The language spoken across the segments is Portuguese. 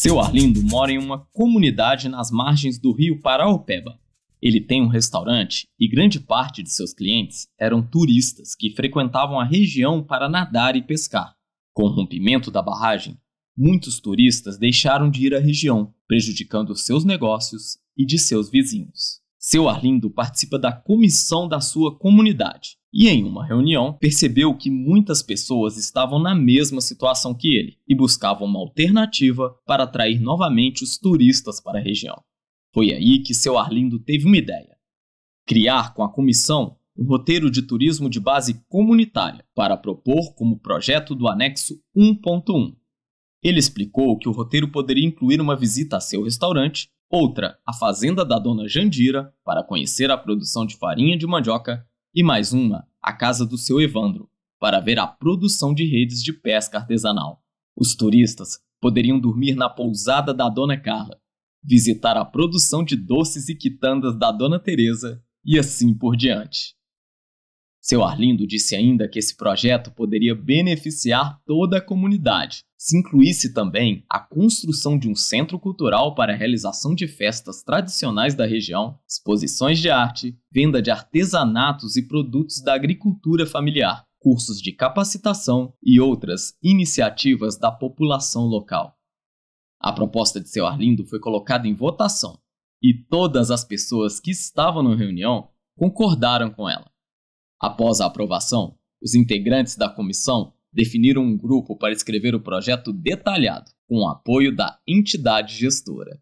Seu Arlindo mora em uma comunidade nas margens do rio Paraopeba. Ele tem um restaurante e grande parte de seus clientes eram turistas que frequentavam a região para nadar e pescar. Com o rompimento da barragem, muitos turistas deixaram de ir à região, prejudicando seus negócios e de seus vizinhos. Seu Arlindo participa da comissão da sua comunidade e, em uma reunião, percebeu que muitas pessoas estavam na mesma situação que ele e buscavam uma alternativa para atrair novamente os turistas para a região. Foi aí que seu Arlindo teve uma ideia: criar com a comissão um roteiro de turismo de base comunitária para propor como projeto do anexo 1.1. Ele explicou que o roteiro poderia incluir uma visita a seu restaurante, outra, a fazenda da dona Jandira, para conhecer a produção de farinha de mandioca, e mais uma, a casa do seu Evandro, para ver a produção de redes de pesca artesanal. Os turistas poderiam dormir na pousada da dona Carla, visitar a produção de doces e quitandas da dona Teresa e assim por diante. Seu Arlindo disse ainda que esse projeto poderia beneficiar toda a comunidade, se incluísse também a construção de um centro cultural para a realização de festas tradicionais da região, exposições de arte, venda de artesanatos e produtos da agricultura familiar, cursos de capacitação e outras iniciativas da população local. A proposta de seu Arlindo foi colocada em votação e todas as pessoas que estavam na reunião concordaram com ela. Após a aprovação, os integrantes da comissão definiram um grupo para escrever o projeto detalhado, com o apoio da entidade gestora.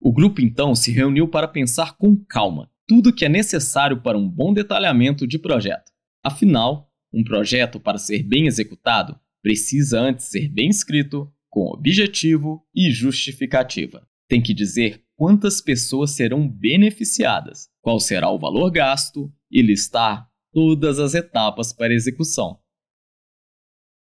O grupo então se reuniu para pensar com calma tudo o que é necessário para um bom detalhamento de projeto. Afinal, um projeto para ser bem executado precisa antes ser bem escrito, com objetivo e justificativa. Tem que dizer quantas pessoas serão beneficiadas, qual será o valor gasto e listar todas as etapas para execução.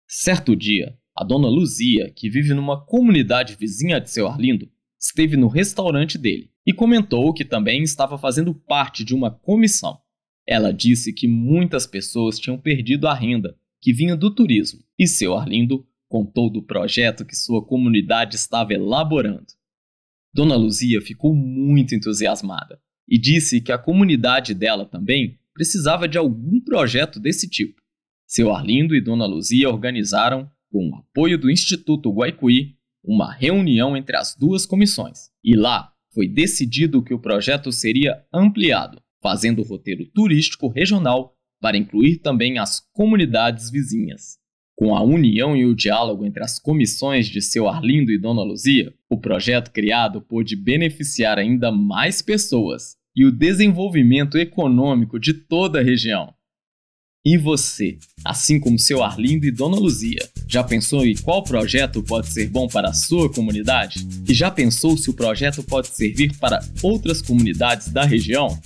Certo dia, a dona Luzia, que vive numa comunidade vizinha de seu Arlindo, esteve no restaurante dele e comentou que também estava fazendo parte de uma comissão. Ela disse que muitas pessoas tinham perdido a renda que vinha do turismo e seu Arlindo contou do projeto que sua comunidade estava elaborando. Dona Luzia ficou muito entusiasmada e disse que a comunidade dela também precisava de algum projeto desse tipo. Seu Arlindo e Dona Luzia organizaram, com o apoio do Instituto Guaicuí, uma reunião entre as duas comissões. E lá foi decidido que o projeto seria ampliado, fazendo o roteiro turístico regional para incluir também as comunidades vizinhas. Com a união e o diálogo entre as comissões de seu Arlindo e Dona Luzia, o projeto criado pôde beneficiar ainda mais pessoas e o desenvolvimento econômico de toda a região. E você, assim como seu Arlindo e Dona Luzia, já pensou em qual projeto pode ser bom para a sua comunidade? E já pensou se o projeto pode servir para outras comunidades da região?